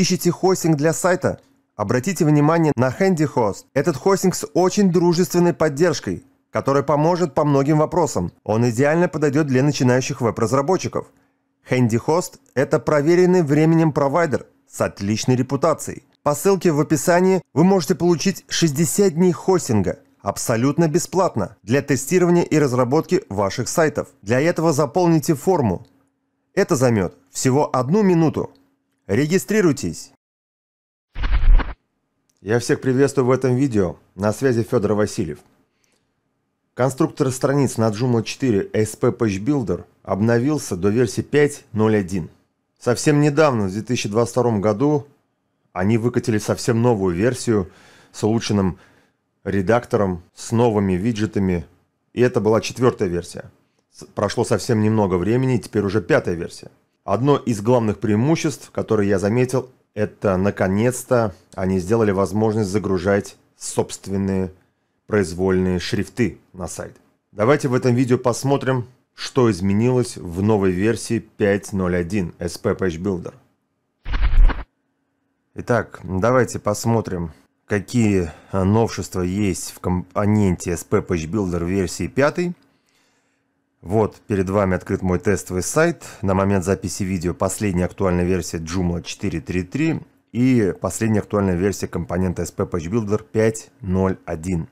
Ищете хостинг для сайта? Обратите внимание на HandyHost. Этот хостинг с очень дружественной поддержкой, которая поможет по многим вопросам. Он идеально подойдет для начинающих веб-разработчиков. HandyHost – это проверенный временем провайдер с отличной репутацией. По ссылке в описании вы можете получить 60 дней хостинга абсолютно бесплатно для тестирования и разработки ваших сайтов. Для этого заполните форму. Это займет всего одну минуту. Регистрируйтесь! Я всех приветствую в этом видео. На связи Федор Васильев. Конструктор страниц на Joomla 4 SP Page Builder обновился до версии 5.0.1. Совсем недавно, в 2022 году, они выкатили совсем новую версию с улучшенным редактором, с новыми виджетами. И это была четвертая версия. Прошло совсем немного времени, теперь уже пятая версия. Одно из главных преимуществ, которые я заметил, это наконец-то они сделали возможность загружать собственные произвольные шрифты на сайт. Давайте в этом видео посмотрим, что изменилось в новой версии 5.0.1 SP Page Builder. Итак, давайте посмотрим, какие э, новшества есть в компоненте SP Page Builder версии 5. Вот, перед вами открыт мой тестовый сайт. На момент записи видео последняя актуальная версия Joomla 4.3.3 и последняя актуальная версия компонента SP Page Builder 5.0.1.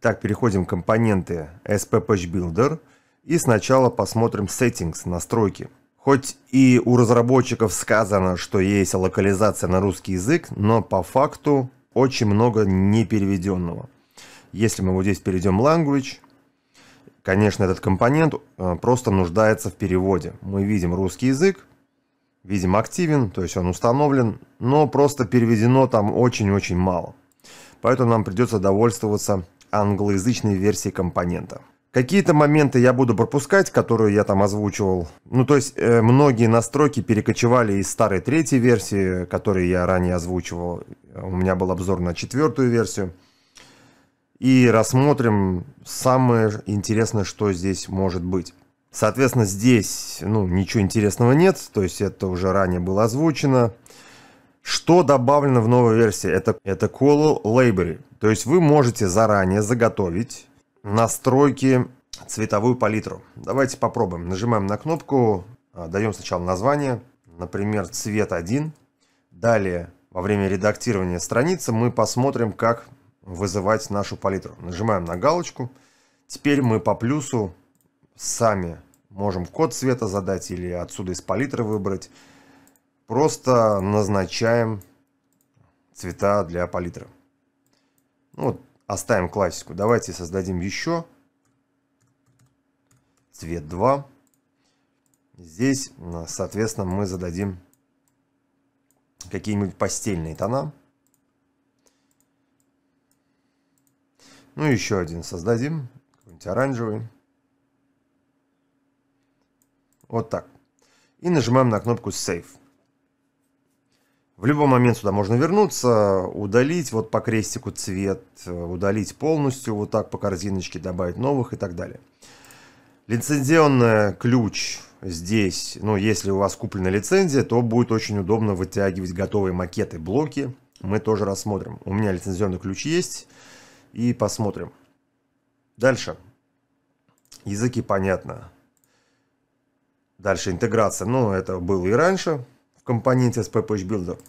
Так, переходим к компоненты SP Page Builder и сначала посмотрим Settings, настройки. Хоть и у разработчиков сказано, что есть локализация на русский язык, но по факту очень много непереведенного. Если мы вот здесь перейдем Language – Конечно, этот компонент э, просто нуждается в переводе. Мы видим русский язык, видим активен, то есть он установлен, но просто переведено там очень-очень мало. Поэтому нам придется довольствоваться англоязычной версией компонента. Какие-то моменты я буду пропускать, которые я там озвучивал. Ну, то есть, э, многие настройки перекочевали из старой третьей версии, которую я ранее озвучивал. У меня был обзор на четвертую версию и рассмотрим самое интересное, что здесь может быть. Соответственно, здесь ну, ничего интересного нет, то есть это уже ранее было озвучено. Что добавлено в новой версии? Это, это Call Library. То есть вы можете заранее заготовить настройки цветовую палитру. Давайте попробуем. Нажимаем на кнопку, а, даем сначала название, например, цвет 1. Далее, во время редактирования страницы мы посмотрим, как вызывать нашу палитру. Нажимаем на галочку. Теперь мы по плюсу сами можем код цвета задать или отсюда из палитры выбрать. Просто назначаем цвета для палитры. Ну, вот, оставим классику. Давайте создадим еще цвет 2. Здесь, соответственно, мы зададим какие-нибудь постельные тона. Ну, еще один создадим. Какой-нибудь оранжевый. Вот так. И нажимаем на кнопку Save. В любой момент сюда можно вернуться, удалить вот по крестику цвет, э, удалить полностью, вот так по корзиночке добавить новых и так далее. Лицензионный ключ здесь, ну, если у вас куплена лицензия, то будет очень удобно вытягивать готовые макеты, блоки. Мы тоже рассмотрим. У меня лицензионный ключ есть и посмотрим. Дальше. Языки понятно. Дальше интеграция. Ну, это было и раньше в компоненте SP PPH Builder.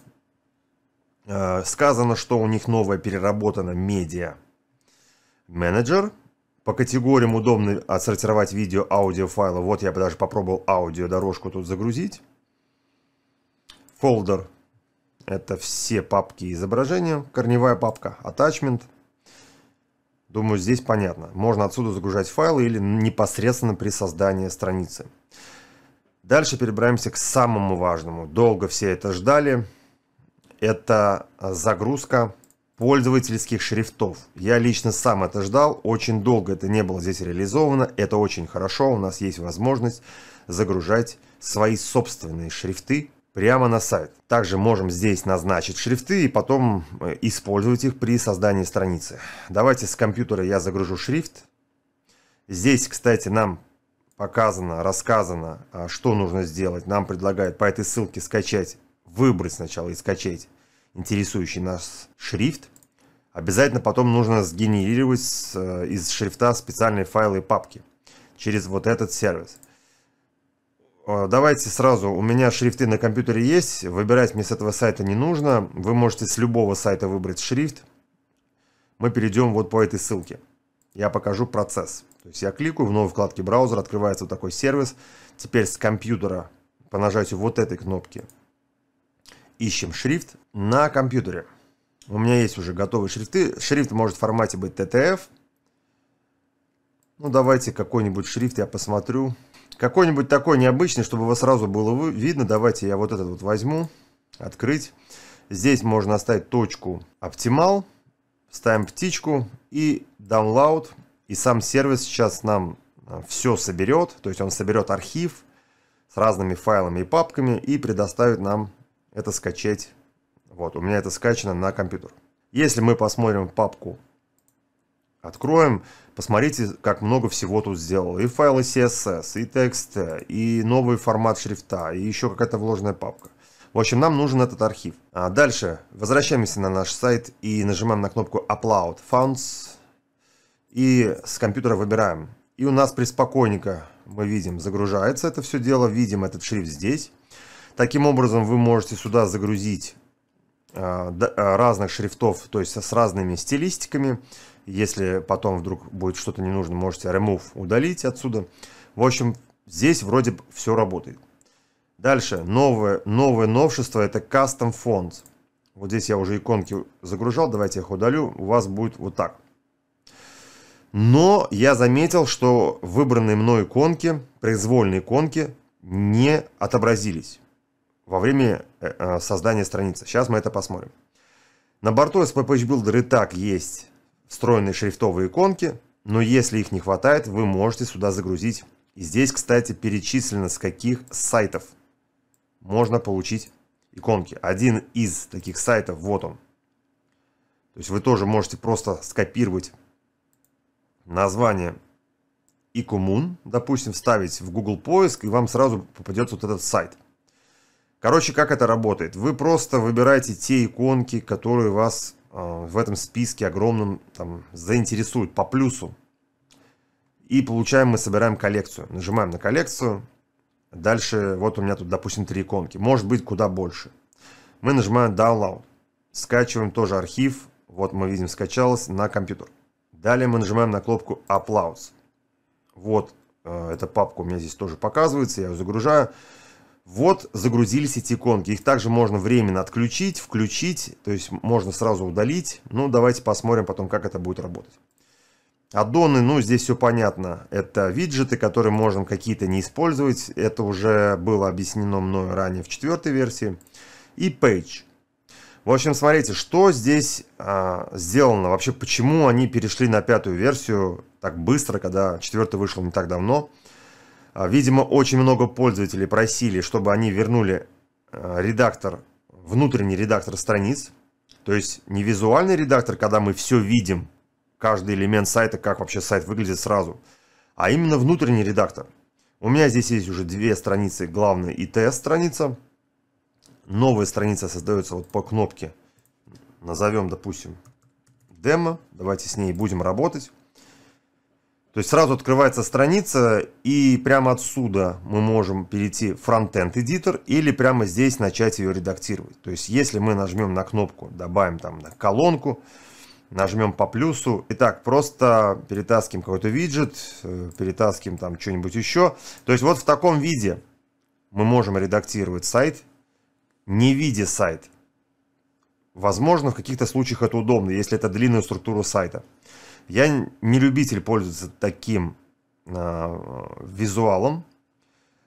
Э, сказано, что у них новая переработана медиа менеджер. По категориям удобно отсортировать видео, аудио файлы. Вот я бы даже попробовал аудио дорожку тут загрузить. Фолдер. Это все папки изображения. Корневая папка. Attachment. Думаю, здесь понятно. Можно отсюда загружать файлы или непосредственно при создании страницы. Дальше перебираемся к самому важному. Долго все это ждали. Это а, загрузка пользовательских шрифтов. Я лично сам это ждал. Очень долго это не было здесь реализовано. Это очень хорошо. У нас есть возможность загружать свои собственные шрифты прямо на сайт. Также можем здесь назначить шрифты и потом э, использовать их при создании страницы. Давайте с компьютера я загружу шрифт. Здесь, кстати, нам показано, рассказано, а, что нужно сделать. Нам предлагают по этой ссылке скачать, выбрать сначала и скачать интересующий нас шрифт. Обязательно потом нужно сгенерировать э, из шрифта специальные файлы и папки через вот этот сервис. Э, давайте сразу, у меня шрифты на компьютере есть, выбирать мне с этого сайта не нужно. Вы можете с любого сайта выбрать шрифт. Мы перейдем вот по этой ссылке. Я покажу процесс. То есть я кликаю в новой вкладке браузера, открывается вот такой сервис. Теперь с компьютера по нажатию вот этой кнопки ищем шрифт на компьютере. У меня есть уже готовые шрифты. Шрифт может в формате быть TTF. Ну давайте какой-нибудь шрифт я посмотрю. Какой-нибудь такой необычный, чтобы его сразу было видно. Давайте я вот этот вот возьму, открыть. Здесь можно оставить точку оптимал, ставим птичку и download. И сам сервис сейчас нам а, все соберет, то есть он соберет архив с разными файлами и папками и предоставит нам это скачать. Вот, у меня это скачано на компьютер. Если мы посмотрим папку Откроем, посмотрите, как много всего тут сделал. И файлы CSS, и текст, и новый формат шрифта, и еще какая-то вложенная папка. В общем, нам нужен этот архив. А дальше возвращаемся на наш сайт и нажимаем на кнопку Upload Fonts. И с компьютера выбираем. И у нас приспокойненько, мы видим, загружается это все дело. Видим этот шрифт здесь. Таким образом, вы можете сюда загрузить Э, э, разных шрифтов, то есть с разными стилистиками. Если потом вдруг будет что-то не нужно, можете remove удалить отсюда. В общем, здесь вроде бы все работает. Дальше, новое, новое новшество это custom fonts. Вот здесь я уже иконки загружал, давайте их удалю, у вас будет вот так. Но я заметил, что выбранные мной иконки, произвольные иконки, не отобразились во время э, э, создания страницы. Сейчас мы это посмотрим. На борту SP Page Builder и так есть встроенные шрифтовые иконки, но если их не хватает, вы можете сюда загрузить. И здесь, кстати, перечислено, с каких сайтов можно получить иконки. Один из таких сайтов, вот он. То есть вы тоже можете просто скопировать название и Икумун, допустим, вставить в Google поиск, и вам сразу попадется вот этот сайт. Короче, как это работает? Вы просто выбираете те иконки, которые вас э, в этом списке огромном там, заинтересуют по плюсу. И получаем, мы собираем коллекцию. Нажимаем на коллекцию. Дальше, вот у меня тут, допустим, три иконки. Может быть, куда больше. Мы нажимаем Download. Скачиваем тоже архив. Вот мы видим, скачалось на компьютер. Далее мы нажимаем на кнопку Uploads. Вот, э, эта папка у меня здесь тоже показывается, я ее загружаю. Вот загрузились эти иконки. Их также можно временно отключить, включить, то есть можно сразу удалить. Ну, давайте посмотрим потом, как это будет работать. Аддоны, ну, здесь все понятно. Это виджеты, которые можем какие-то не использовать. Это уже было объяснено мною ранее в четвертой версии. И Page. В общем, смотрите, что здесь а, сделано. Вообще, почему они перешли на пятую версию так быстро, когда четвертая вышла не так давно. А, видимо, очень много пользователей просили, чтобы они вернули а, редактор, внутренний редактор страниц. То есть не визуальный редактор, когда мы все видим, каждый элемент сайта, как вообще сайт выглядит сразу, а именно внутренний редактор. У меня здесь есть уже две страницы, главная и тест-страница. Новая страница создается вот по кнопке. Назовем, допустим, демо. Давайте с ней будем работать. То есть сразу открывается страница, и прямо отсюда мы можем перейти в Frontend Editor или прямо здесь начать ее редактировать. То есть если мы нажмем на кнопку, добавим там на колонку, нажмем по плюсу. Итак, просто перетаскиваем какой-то виджет, э, перетаскиваем там что-нибудь еще. То есть вот в таком виде мы можем редактировать сайт, не видя сайт. Возможно, в каких-то случаях это удобно, если это длинная структура сайта. Я не любитель пользоваться таким э, визуалом.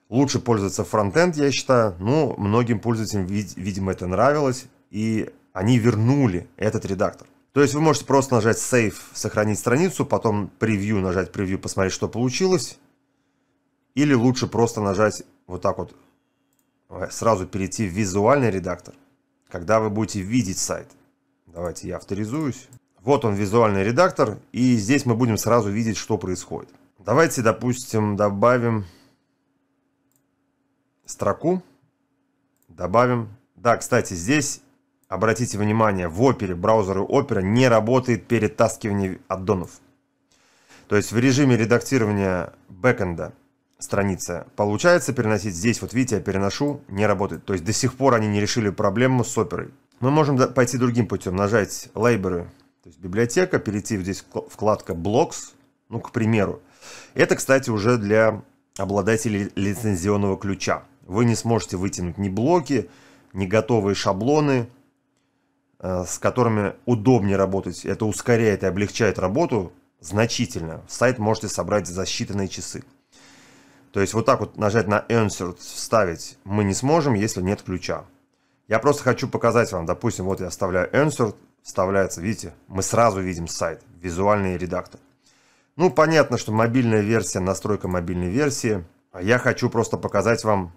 Лучше пользоваться фронтенд, я считаю. Но ну, многим пользователям, вид видимо, это нравилось. И они вернули этот редактор. То есть вы можете просто нажать Save, сохранить страницу, потом превью, нажать превью, посмотреть, что получилось. Или лучше просто нажать вот так вот, э, сразу перейти в визуальный редактор, когда вы будете видеть сайт. Давайте я авторизуюсь. Вот он, визуальный редактор, и здесь мы будем сразу видеть, что происходит. Давайте, допустим, добавим строку, добавим... Да, кстати, здесь, обратите внимание, в опере, браузеры опера не работает перетаскивание аддонов. То есть в режиме редактирования бэкэнда страница получается переносить. Здесь, вот видите, я переношу, не работает. То есть до сих пор они не решили проблему с оперой. Мы можем пойти другим путем, нажать лейберы то есть библиотека, перейти здесь вкладка «Blocks», ну, к примеру. Это, кстати, уже для обладателей лицензионного ключа. Вы не сможете вытянуть ни блоки, ни готовые шаблоны, э, с которыми удобнее работать. Это ускоряет и облегчает работу значительно. Сайт можете собрать за считанные часы. То есть вот так вот нажать на Insert, вставить мы не сможем, если нет ключа. Я просто хочу показать вам, допустим, вот я оставляю Insert, вставляется, видите, мы сразу видим сайт, визуальный редактор. Ну, понятно, что мобильная версия, настройка мобильной версии. А я хочу просто показать вам,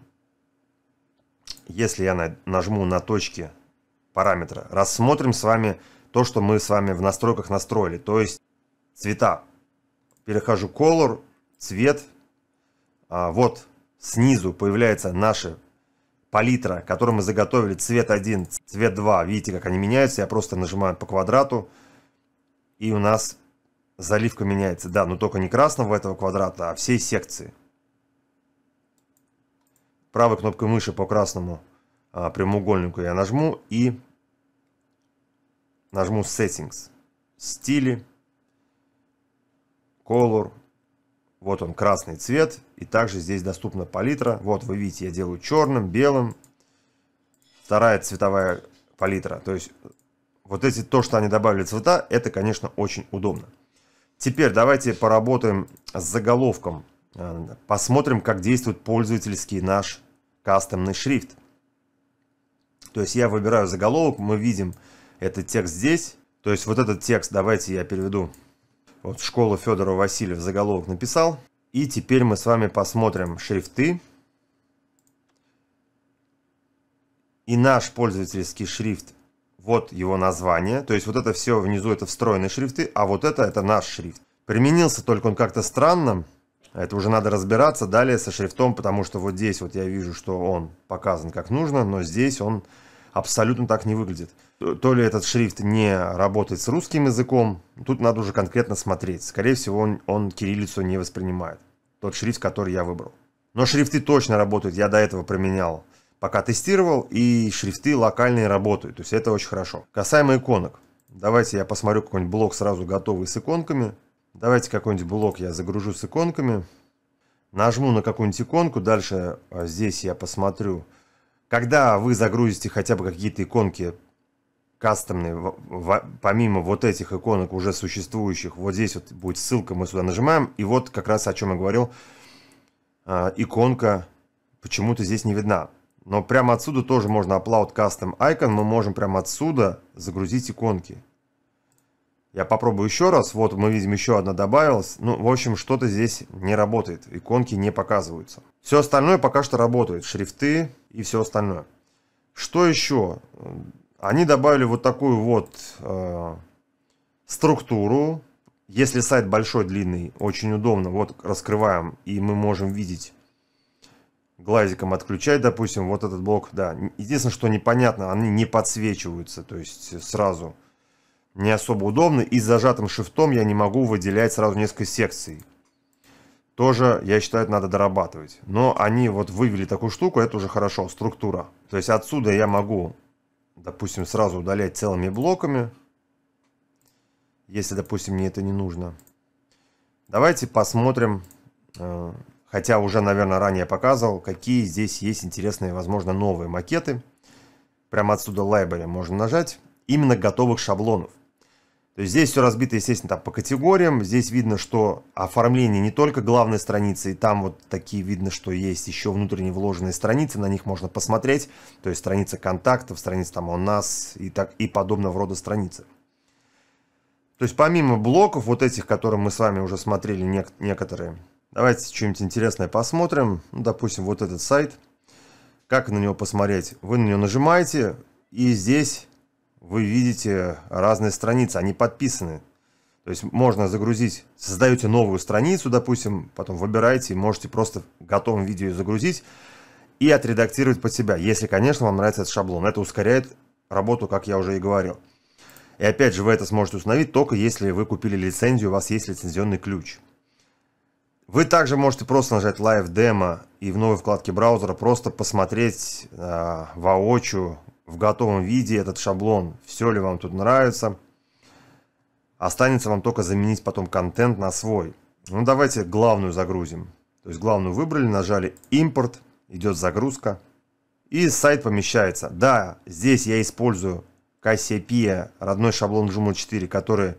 если я нажму на точки параметра, рассмотрим с вами то, что мы с вами в настройках настроили, то есть цвета. Перехожу color, цвет. А вот снизу появляются наши палитра, которую мы заготовили, цвет 1, цвет 2. Видите, как они меняются. Я просто нажимаю по квадрату, и у нас заливка меняется. Да, но только не красного этого квадрата, а всей секции. Правой кнопкой мыши по красному а, прямоугольнику я нажму и нажму Settings. Стили, Color, вот он, красный цвет. И также здесь доступна палитра. Вот вы видите, я делаю черным, белым. Вторая цветовая палитра. То есть вот эти, то, что они добавили цвета, это, конечно, очень удобно. Теперь давайте поработаем с заголовком. Э, посмотрим, как действует пользовательский наш кастомный шрифт. То есть я выбираю заголовок, мы видим этот текст здесь. То есть вот этот текст, давайте я переведу вот школу Федора Васильев заголовок написал. И теперь мы с вами посмотрим шрифты. И наш пользовательский шрифт, вот его название. То есть вот это все внизу это встроенные шрифты, а вот это это наш шрифт. Применился только он как-то странно. А это уже надо разбираться далее со шрифтом, потому что вот здесь вот я вижу, что он показан как нужно, но здесь он абсолютно так не выглядит. То ли этот шрифт не работает с русским языком, тут надо уже конкретно смотреть. Скорее всего, он, он кириллицу не воспринимает. Тот шрифт, который я выбрал. Но шрифты точно работают, я до этого применял. Пока тестировал, и шрифты локальные работают, то есть это очень хорошо. Касаемо иконок. Давайте я посмотрю какой-нибудь блок сразу готовый с иконками. Давайте какой-нибудь блок я загружу с иконками. Нажму на какую-нибудь иконку, дальше а, здесь я посмотрю, когда вы загрузите хотя бы какие-то иконки кастомные, помимо вот этих иконок уже существующих, вот здесь вот будет ссылка, мы сюда нажимаем, и вот как раз о чем я говорил, а, иконка почему-то здесь не видна. Но прямо отсюда тоже можно Upload Custom Icon, мы можем прямо отсюда загрузить иконки. Я попробую еще раз. Вот мы видим еще одна добавилась. Ну, в общем, что-то здесь не работает. Иконки не показываются. Все остальное пока что работает. Шрифты и все остальное. Что еще? Они добавили вот такую вот э, структуру. Если сайт большой, длинный, очень удобно. Вот раскрываем, и мы можем видеть глазиком отключать, допустим, вот этот блок. Да, единственное, что непонятно, они не подсвечиваются, то есть сразу не особо удобно, и с зажатым шифтом я не могу выделять сразу несколько секций. Тоже, я считаю, надо дорабатывать. Но они вот вывели такую штуку, это уже хорошо, структура. То есть отсюда я могу, допустим, сразу удалять целыми блоками, если, допустим, мне это не нужно. Давайте посмотрим, э, хотя уже, наверное, ранее показывал, какие здесь есть интересные, возможно, новые макеты. Прямо отсюда лайбери можно нажать. Именно готовых шаблонов. То есть здесь все разбито, естественно, там по категориям. Здесь видно, что оформление не только главной страницы, и там вот такие видно, что есть еще внутренне вложенные страницы, на них можно посмотреть. То есть страница контактов, страница там у нас и, так, и подобного рода страницы. То есть помимо блоков, вот этих, которые мы с вами уже смотрели нек некоторые, давайте что-нибудь интересное посмотрим. Ну, допустим, вот этот сайт. Как на него посмотреть? Вы на него нажимаете, и здесь вы видите разные страницы, они подписаны. То есть можно загрузить, создаете новую страницу, допустим, потом выбираете и можете просто в готовом видео загрузить и отредактировать под себя, если, конечно, вам нравится этот шаблон. Это ускоряет работу, как я уже и говорил. И опять же, вы это сможете установить только если вы купили лицензию, у вас есть лицензионный ключ. Вы также можете просто нажать Live Demo и в новой вкладке браузера просто посмотреть э, воочию в готовом виде этот шаблон, все ли вам тут нравится. Останется вам только заменить потом контент на свой. Ну давайте главную загрузим. То есть главную выбрали, нажали импорт, идет загрузка. И сайт помещается. Да, здесь я использую Cassiopeia, родной шаблон Joomla 4, который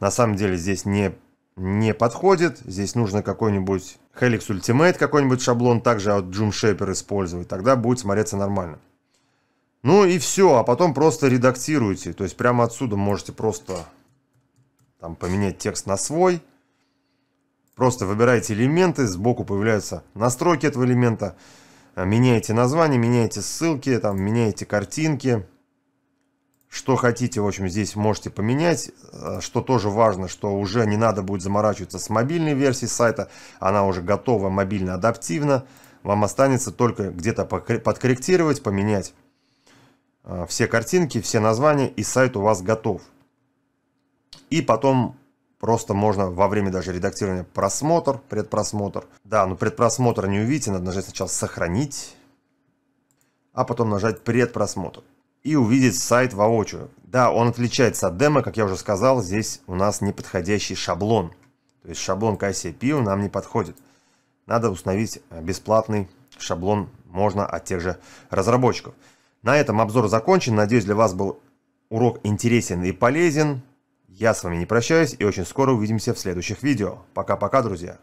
на самом деле здесь не, не подходит. Здесь нужно какой-нибудь Helix Ultimate, какой-нибудь шаблон, также от Joom Shaper использовать. Тогда будет смотреться нормально. Ну и все, а потом просто редактируете. То есть прямо отсюда можете просто там поменять текст на свой. Просто выбираете элементы, сбоку появляются настройки этого элемента. Э, меняете название, меняете ссылки, там, меняете картинки. Что хотите, в общем, здесь можете поменять. Э, что тоже важно, что уже не надо будет заморачиваться с мобильной версией сайта. Она уже готова мобильно-адаптивно. Вам останется только где-то подкорректировать, поменять Э, все картинки, все названия, и сайт у вас готов. И потом просто можно во время даже редактирования просмотр, предпросмотр. Да, но ну предпросмотр не увидите, надо нажать сначала «Сохранить», а потом нажать «Предпросмотр» и увидеть сайт воочию. Да, он отличается от демо, как я уже сказал, здесь у нас неподходящий шаблон. То есть шаблон KCP нам не подходит. Надо установить бесплатный шаблон, можно от тех же разработчиков. На этом обзор закончен. Надеюсь, для вас был урок интересен и полезен. Я с вами не прощаюсь и очень скоро увидимся в следующих видео. Пока-пока, друзья!